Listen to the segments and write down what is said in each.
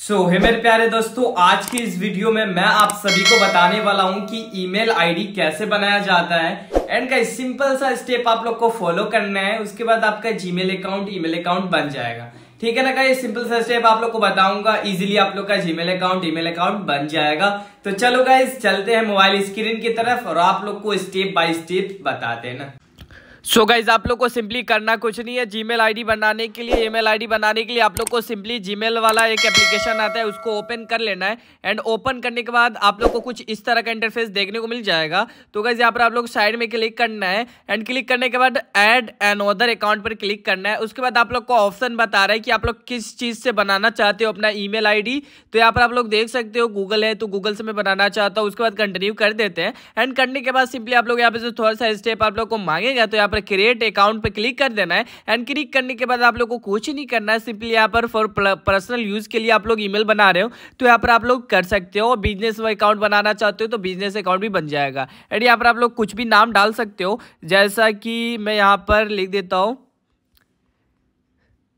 सो so, hey, मेरे प्यारे दोस्तों आज की इस वीडियो में मैं आप सभी को बताने वाला हूं कि ईमेल आईडी कैसे बनाया जाता है एंड का सिंपल सा स्टेप आप लोग को फॉलो करना है उसके बाद आपका जीमेल अकाउंट ईमेल अकाउंट बन जाएगा ठीक है ना का ये सिंपल सा स्टेप आप लोग को बताऊंगा इजीली आप लोग का जीमेल अकाउंट ईमेल अकाउंट बन जाएगा तो चलो गाइज चलते हैं मोबाइल स्क्रीन की तरफ और आप लोग को स्टेप बाय स्टेप बताते हैं ना सो so गाइज आप लोग को सिंपली करना कुछ नहीं है जीमेल आईडी बनाने के लिए ईमेल आईडी बनाने के लिए आप लोग को सिंपली जीमेल वाला एक एप्लीकेशन आता है उसको ओपन कर लेना है एंड ओपन करने के बाद आप लोग को कुछ इस तरह का इंटरफेस देखने को मिल जाएगा तो गाइज यहाँ पर आप लोग साइड में क्लिक करना है एंड क्लिक करने के बाद एड एन अदर अकाउंट पर क्लिक करना है उसके बाद आप लोग को ऑप्शन बता रहा है कि आप लोग किस चीज़ से बनाना चाहते हो अपना ई मेल तो यहाँ पर आप लोग देख सकते हो गूगल है तो गूगल से मैं बनाना चाहता हूँ उसके बाद कंटिन्यू कर देते हैं एंड करने के बाद सिंपली आप लोग यहाँ पर थोड़ा सा स्टेप आप लोग को मांगेगा तो यहाँ पर पर क्रिएट अकाउंट पर क्लिक कर देना है एंड क्लिक करने के बाद आप लोग को कुछ नहीं करना है सिंपली यहाँ पर फॉर पर्सनल यूज़ के लिए आप लोग ईमेल बना रहे हो तो यहाँ पर आप लोग कर सकते हो बिजनेस अकाउंट बनाना चाहते हो तो बिजनेस अकाउंट भी बन जाएगा एंड यहाँ पर आप लोग कुछ भी नाम डाल सकते हो जैसा कि मैं यहाँ पर लिख देता हूँ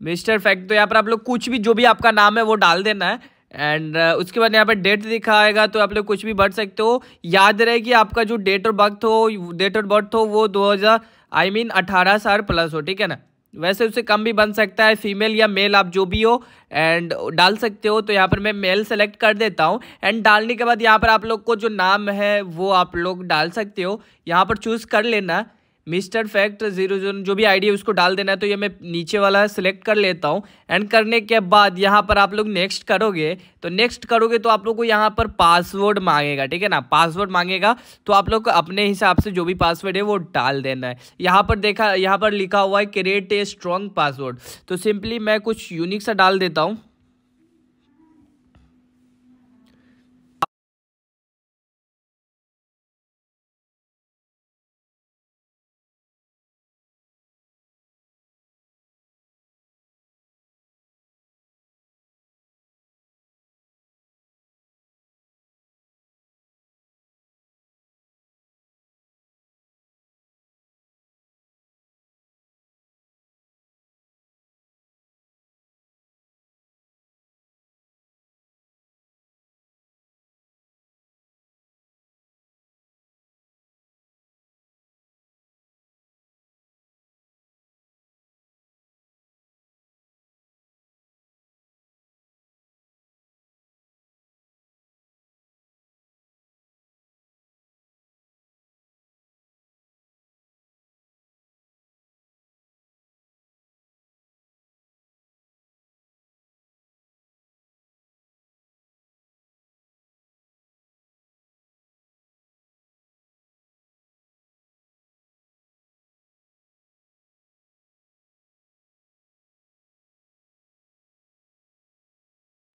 मिस्टर फैक्ट तो यहाँ पर आप लोग कुछ भी जो भी आपका नाम है वो डाल देना है एंड uh, उसके बाद यहाँ पर डेट दिखाएगा तो आप लोग कुछ भी बढ़ सकते हो याद रहे कि आपका जो डेट और वक्त हो डेट और बर्थ हो वो 2000 आई मीन अठारह साल प्लस हो ठीक है ना वैसे उससे कम भी बन सकता है फीमेल या मेल आप जो भी हो एंड डाल सकते हो तो यहाँ पर मैं मेल सेलेक्ट कर देता हूँ एंड डालने के बाद यहाँ पर आप लोग को जो नाम है वो आप लोग डाल सकते हो यहाँ पर चूज़ कर लेना मिस्टर फैक्ट जीरो जीरो जो भी आईडी है उसको डाल देना है तो ये मैं नीचे वाला सिलेक्ट कर लेता हूँ एंड करने के बाद यहाँ पर आप लोग नेक्स्ट करोगे तो नेक्स्ट करोगे तो आप लोग को यहाँ पर पासवर्ड मांगेगा ठीक है ना पासवर्ड मांगेगा तो आप लोग अपने हिसाब से जो भी पासवर्ड है वो डाल देना है यहाँ पर देखा यहाँ पर लिखा हुआ है क्रिएट ए स्ट्रॉन्ग पासवर्ड तो सिंपली मैं कुछ यूनिक सा डाल देता हूँ